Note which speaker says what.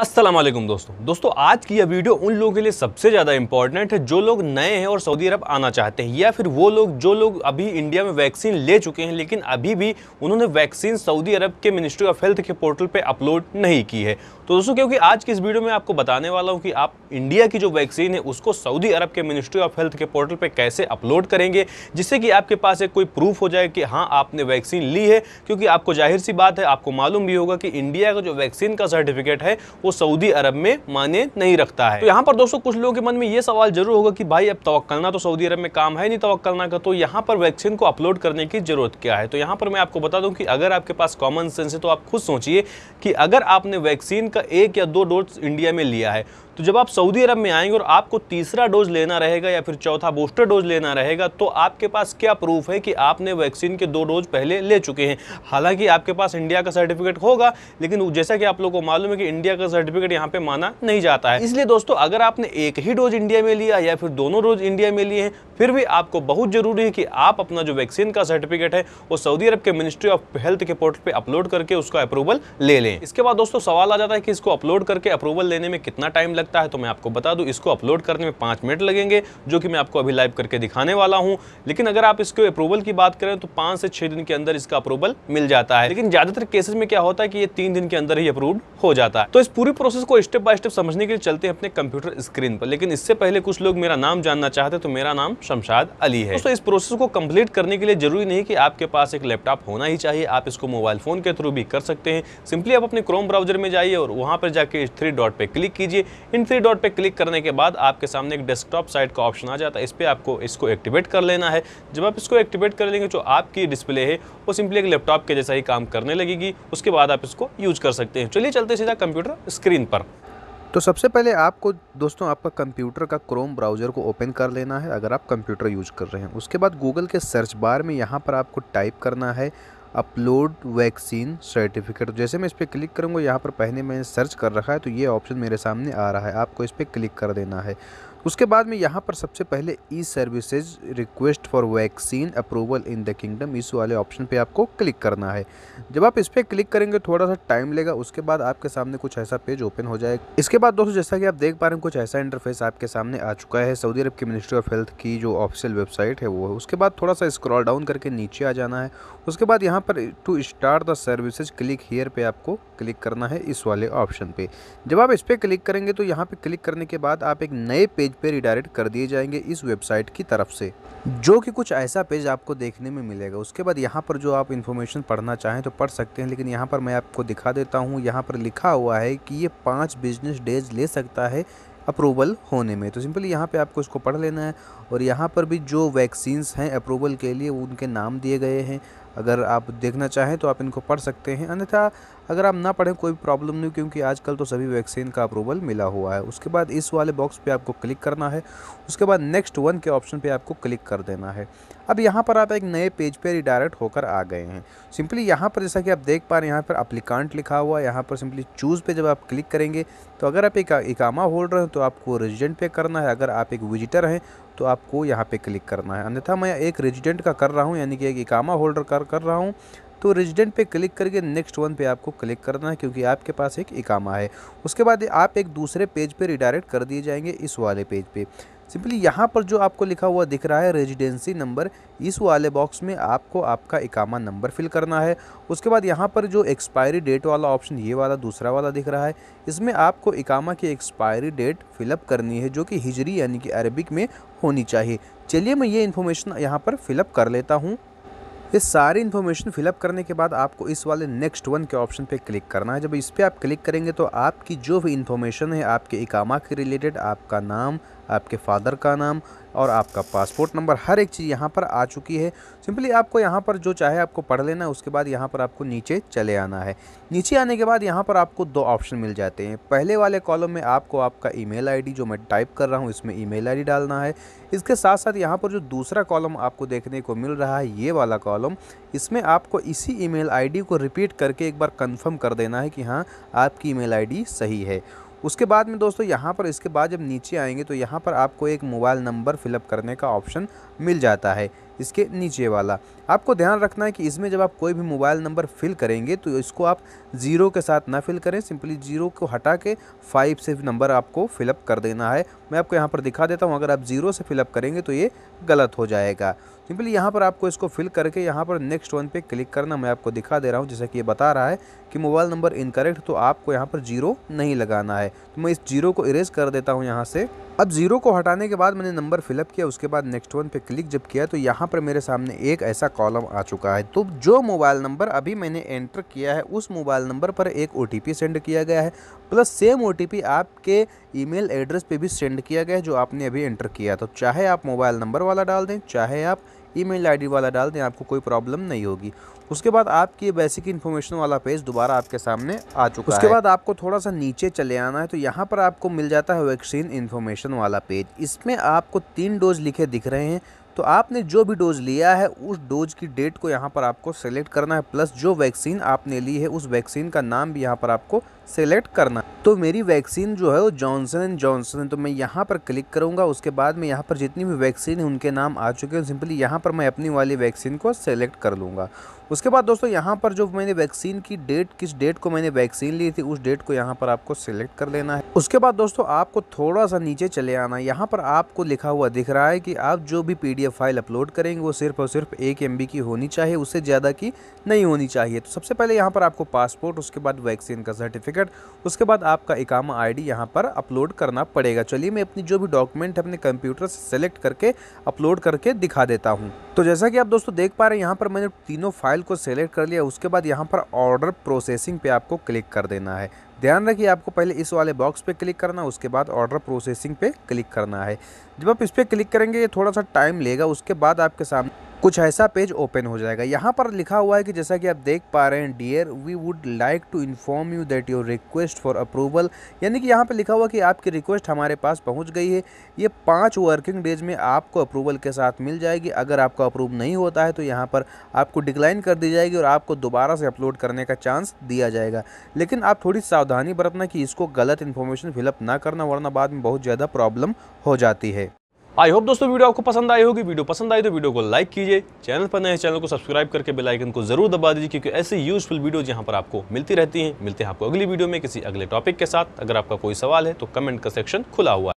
Speaker 1: अस्सलाम वालेकुम दोस्तों दोस्तों आज की यह वीडियो उन लोगों के लिए सबसे ज़्यादा इंपॉर्टेंट है जो लोग नए हैं और सऊदी अरब आना चाहते हैं या फिर वो लोग जो लोग अभी इंडिया में वैक्सीन ले चुके हैं लेकिन अभी भी उन्होंने वैक्सीन सऊदी अरब के मिनिस्ट्री ऑफ हेल्थ के पोर्टल पर अपलोड नहीं की है तो दोस्तों क्योंकि आज की इस वीडियो में आपको बताने वाला हूँ कि आप इंडिया की जो वैक्सीन है उसको सऊदी अरब के मिनिस्ट्री ऑफ हेल्थ के पोर्टल पर कैसे अपलोड करेंगे जिससे कि आपके पास एक कोई प्रूफ हो जाए कि हाँ आपने वैक्सीन ली है क्योंकि आपको जाहिर सी बात है आपको मालूम भी होगा कि इंडिया का जो वैक्सीन का सर्टिफिकेट है वो सऊदी अरब में मान्य नहीं रखता है तो यहाँ पर दोस्तों कुछ लोगों के मन में ये सवाल जरूर होगा कि भाई अब तवक्लना तो सऊदी अरब में काम है नहीं तवक्लना का तो यहाँ पर वैक्सीन को अपलोड करने की ज़रूरत क्या है तो यहाँ पर मैं आपको बता दूँ कि अगर आपके पास कॉमन सेंस है तो आप खुद सोचिए कि अगर आपने वैक्सीन का का एक या दो डोज इंडिया में लिया है तो जब आप सऊदी अरब में आएंगे और आपको तीसरा डोज लेना रहेगा या फिर चौथा बूस्टर डोज लेना रहेगा तो आपके पास क्या प्रूफ है कि आपने वैक्सीन के दो डोज पहले ले चुके हैं हालांकि आपके पास इंडिया का सर्टिफिकेट होगा लेकिन जैसा कि आप लोगों को मालूम है कि इंडिया का सर्टिफिकेट यहाँ पे माना नहीं जाता है इसलिए दोस्तों अगर आपने एक ही डोज इंडिया में लिया या फिर दोनों डोज इंडिया में लिए हैं फिर भी आपको बहुत ज़रूरी है कि आप अपना जो वैक्सीन का सर्टिफिकेट है वो सऊदी अरब के मिनिस्ट्री ऑफ हेल्थ के पोर्टल पर अपलोड करके उसका अप्रूवल ले लें इसके बाद दोस्तों सवाल आ जाता है कि इसको अपलोड करके अप्रूवल लेने में कितना टाइम लगता है तो मैं आपको बता दूं इसको अपलोड करने में पाँच मिनट लगेंगे जो कि मैं आपको अभी लाइव करके दिखाने वाला हूँ लेकिन अगर आप इसके अप्रूवल की बात करें तो पाँच से छः दिन के अंदर इसका अप्रूवल मिल जाता है लेकिन ज़्यादातर केसेज में क्या होता है कि ये तीन दिन के अंदर ही अप्रूव हो जाता है तो इस पूरी प्रोसेस को स्टेप बाय स्टेप समझने के लिए चलते हैं अपने कंप्यूटर स्क्रीन पर लेकिन इससे पहले कुछ लोग मेरा नाम जानना चाहते तो मेरा नाम शमशाद अली है तो इस प्रोसेस को कंप्लीट करने के लिए जरूरी नहीं कि आपके पास एक लैपटॉप होना ही चाहिए आप इसको मोबाइल फोन के थ्रू भी कर सकते हैं सिंपली आप अपने क्रोम ब्राउजर में जाइए और वहाँ पर जाके थ्री डॉट पर क्लिक कीजिए इन थ्री डॉट पे क्लिक करने के बाद आपके सामने एक डेस्कटॉप साइट का ऑप्शन आ जाता है इस पर आपको इसको एक्टिवेट कर लेना है जब आप इसको एक्टिवेट कर लेंगे जो आपकी डिस्प्ले है वो सिंपली एक लैपटॉप के जैसा ही काम करने लगेगी उसके बाद आप इसको यूज कर सकते हैं चलिए चलते सीधा कंप्यूटर स्क्रीन पर
Speaker 2: तो सबसे पहले आपको दोस्तों आपका कंप्यूटर का क्रोम ब्राउज़र को ओपन कर लेना है अगर आप कंप्यूटर यूज कर रहे हैं उसके बाद गूगल के सर्च बार में यहाँ पर आपको टाइप करना है अपलोड वैक्सीन सर्टिफिकेट तो जैसे मैं इस पर क्लिक करूँगा यहाँ पर पहले मैंने सर्च कर रखा है तो ये ऑप्शन मेरे सामने आ रहा है आपको इस पर क्लिक कर देना है उसके बाद में यहाँ पर सबसे पहले e services request for vaccine approval in the kingdom इस वाले ऑप्शन पे आपको क्लिक करना है जब आप इस पर क्लिक करेंगे थोड़ा सा टाइम लेगा उसके बाद आपके सामने कुछ ऐसा पेज ओपन हो जाएगा इसके बाद दोस्तों जैसा कि आप देख पा रहे हैं कुछ ऐसा इंटरफेस आपके सामने आ चुका है सऊदी अरब की मिनिस्ट्री ऑफ हेल्थ की जो ऑफिशियल वेबसाइट है वो है उसके बाद थोड़ा सा स्क्रॉल डाउन करके नीचे आ जाना है उसके बाद यहाँ पर to start the services click here पे आपको क्लिक करना है इस वाले ऑप्शन पे जब आप इस पर क्लिक करेंगे तो यहाँ पे क्लिक करने के बाद आप एक नए पेज पेज पे रिडायरेक्ट कर दिए जाएंगे इस वेबसाइट की तरफ से जो कि कुछ ऐसा पेज आपको देखने में मिलेगा उसके बाद यहाँ पर जो आप इन्फॉर्मेशन पढ़ना चाहें तो पढ़ सकते हैं लेकिन यहाँ पर मैं आपको दिखा देता हूँ यहाँ पर लिखा हुआ है कि ये पाँच बिजनेस डेज ले सकता है अप्रूवल होने में तो सिंपली यहाँ पे आपको इसको पढ़ लेना है और यहाँ पर भी जो वैक्सीन्स हैं अप्रूवल के लिए उनके नाम दिए गए हैं अगर आप देखना चाहें तो आप इनको पढ़ सकते हैं अन्यथा अगर आप ना पढ़ें कोई प्रॉब्लम नहीं क्योंकि आजकल तो सभी वैक्सीन का अप्रूवल मिला हुआ है उसके बाद इस वाले बॉक्स पे आपको क्लिक करना है उसके बाद नेक्स्ट वन के ऑप्शन पे आपको क्लिक कर देना है अब यहाँ पर आप एक नए पेज पे रिडायरेक्ट होकर आ गए हैं सिंपली यहाँ पर जैसा कि आप देख पा रहे हैं यहाँ पर अप्लीकांट लिखा हुआ है यहाँ पर सिंपली चूज़ पर जब आप क्लिक करेंगे तो अगर आप एक इकामा होल्डर हैं तो आपको रेजिडेंट पे करना है अगर आप एक विजिटर हैं तो आपको यहाँ पे क्लिक करना है अन्यथा मैं एक रेजिडेंट का कर रहा हूँ यानी कि एक इकामा होल्डर का कर रहा हूँ तो रेजिडेंट पे क्लिक करके नेक्स्ट वन पे आपको क्लिक करना है क्योंकि आपके पास एक इकामा है उसके बाद आप एक दूसरे पेज पे रिडायरेक्ट कर दिए जाएंगे इस वाले पेज पे सिंपली यहाँ पर जो आपको लिखा हुआ दिख रहा है रेजिडेंसी नंबर इस वाले बॉक्स में आपको आपका इकामा नंबर फिल करना है उसके बाद यहाँ पर जो एक्सपायरी डेट वाला ऑप्शन ये वाला दूसरा वाला दिख रहा है इसमें आपको इकामा की एक्सपायरी डेट फिलअप करनी है जो कि हिजरी यानी कि अरबिक में होनी चाहिए चलिए मैं ये इन्फॉर्मेशन यहाँ पर फिलअप कर लेता हूँ ये सारी इन्फॉर्मेशन फिलअप करने के बाद आपको इस वाले नेक्स्ट वन के ऑप्शन पे क्लिक करना है जब इस पर आप क्लिक करेंगे तो आपकी जो भी इन्फॉर्मेशन है आपके इकामा के रिलेटेड आपका नाम आपके फादर का नाम और आपका पासपोर्ट नंबर हर एक चीज़ यहाँ पर आ चुकी है सिंपली आपको यहाँ पर जो चाहे आपको पढ़ लेना है उसके बाद यहाँ पर आपको नीचे चले आना है नीचे आने के बाद यहाँ पर आपको दो ऑप्शन मिल जाते हैं पहले वाले कॉलम में आपको आपका ईमेल आईडी जो मैं टाइप कर रहा हूँ इसमें ईमेल आईडी डालना है इसके साथ साथ यहाँ पर जो दूसरा कॉलम आपको देखने को मिल रहा है ये वाला कॉलम इसमें आपको इसी ई मेल को रिपीट करके एक बार कन्फर्म कर देना है कि हाँ आपकी ई मेल सही है उसके बाद में दोस्तों यहाँ पर इसके बाद जब नीचे आएंगे तो यहाँ पर आपको एक मोबाइल नंबर फिलअप करने का ऑप्शन मिल जाता है इसके नीचे वाला आपको ध्यान रखना है कि इसमें जब आप कोई भी मोबाइल नंबर फिल करेंगे तो इसको आप ज़ीरो के साथ ना फिल करें सिंपली ज़ीरो को हटा के फाइव से नंबर आपको फिलअप कर देना है मैं आपको यहाँ पर दिखा देता हूँ अगर आप ज़ीरो से फिलअप करेंगे तो ये गलत हो जाएगा सिंपली यहाँ पर आपको इसको फिल करके यहाँ पर नेक्स्ट वन पे क्लिक करना मैं आपको दिखा दे रहा हूँ जैसा कि ये बता रहा है कि मोबाइल नंबर इनकरेक्ट तो आपको यहाँ पर जीरो नहीं लगाना है तो मैं इस जीरो को इरेज कर देता हूँ यहाँ से अब जीरो को हटाने के बाद मैंने नंबर फिलअप किया उसके बाद नेक्स्ट वन पे क्लिक जब किया तो यहाँ यहाँ पर मेरे सामने एक ऐसा कॉलम आ चुका है तो जो मोबाइल नंबर अभी मैंने एंटर किया है उस मोबाइल नंबर पर एक ओ सेंड किया गया है प्लस सेम ओ आपके ईमेल एड्रेस पे भी सेंड किया गया है जो आपने अभी एंटर किया तो चाहे आप मोबाइल नंबर वाला डाल दें चाहे आप ईमेल आईडी वाला डाल दें आपको कोई प्रॉब्लम नहीं होगी उसके बाद आपकी बेसिक इन्फॉर्मेशन वाला पेज दोबारा आपके सामने आ चुका उसके है। बाद आपको थोड़ा सा नीचे चले आना है तो यहाँ पर आपको मिल जाता है वैक्सीन इन्फॉर्मेशन वाला पेज इसमें आपको तीन डोज लिखे दिख रहे हैं तो आपने जो भी डोज लिया है उस डोज की डेट को यहाँ पर आपको सेलेक्ट करना है प्लस जो वैक्सीन आपने ली है उस वैक्सीन का नाम भी यहाँ पर आपको सेलेक्ट करना तो मेरी वैक्सीन जो है वो जॉनसन एंड जॉनसन है तो मैं यहाँ पर क्लिक करूँगा उसके बाद में यहाँ पर जितनी भी वैक्सीन है उनके नाम आ चुके हैं सिंपली यहाँ पर मैं अपनी वाली वैक्सीन को सेलेक्ट कर लूँगा उसके बाद दोस्तों यहाँ पर जो मैंने वैक्सीन की डेट किस डेट को मैंने वैक्सीन ली थी उस डेट को यहाँ पर आपको सेलेक्ट कर लेना है उसके बाद दोस्तों आपको थोड़ा सा नीचे चले आना यहाँ पर आपको लिखा हुआ दिख रहा है कि आप जो भी पी पीडीएफ फाइल अपलोड करेंगे वो सिर्फ और सिर्फ एक एम की होनी चाहिए उससे ज़्यादा की नहीं होनी चाहिए तो सबसे पहले यहाँ पर आपको पासपोर्ट उसके बाद वैक्सीन का सर्टिफिकेट उसके बाद आपका इकामा आई डी पर अपलोड करना पड़ेगा चलिए मैं अपनी जो भी डॉक्यूमेंट अपने कंप्यूटर से सेलेक्ट करके अपलोड करके दिखा देता हूँ तो जैसा कि आप दोस्तों देख पा रहे हैं यहाँ पर मैंने तीनों फाइल को सेलेक्ट कर लिया उसके बाद यहाँ पर ऑर्डर प्रोसेसिंग पे आपको क्लिक कर देना है ध्यान रखिए आपको पहले इस वाले बॉक्स पे क्लिक करना उसके बाद ऑर्डर प्रोसेसिंग पे क्लिक करना है जब आप इस पर क्लिक करेंगे ये थोड़ा सा टाइम लेगा उसके बाद आपके सामने कुछ ऐसा पेज ओपन हो जाएगा यहाँ पर लिखा हुआ है कि जैसा कि आप देख पा रहे हैं dear we would like to inform you that your request for approval यानी कि यहाँ पर लिखा हुआ कि आपकी रिक्वेस्ट हमारे पास पहुँच गई है ये पाँच वर्किंग डेज में आपको अप्रूवल के साथ मिल जाएगी अगर आपका अप्रूव नहीं होता है तो यहाँ पर आपको डिक्लाइन कर दी जाएगी और आपको दोबारा से अपलोड करने का चांस दिया जाएगा लेकिन आप थोड़ी सावधानी बरतना कि इसको गलत इन्फॉर्मेशन फिलअप ना करना वरना बाद में बहुत ज़्यादा प्रॉब्लम हो जाती है आई होप दोस्तों वीडियो
Speaker 1: आपको पसंद आई होगी वीडियो पसंद आई तो वीडियो को लाइक कीजिए चैनल पर नए चैनल को सब्सक्राइब करके बेल आइकन को जरूर दबा दीजिए क्योंकि ऐसी यूजफुल वीडियो यहाँ पर आपको मिलती रहती हैं मिलते हैं आपको अगली वीडियो में किसी अगले टॉपिक के साथ अगर आपका कोई सवाल है तो कमेंट का सेक्शन खुला हुआ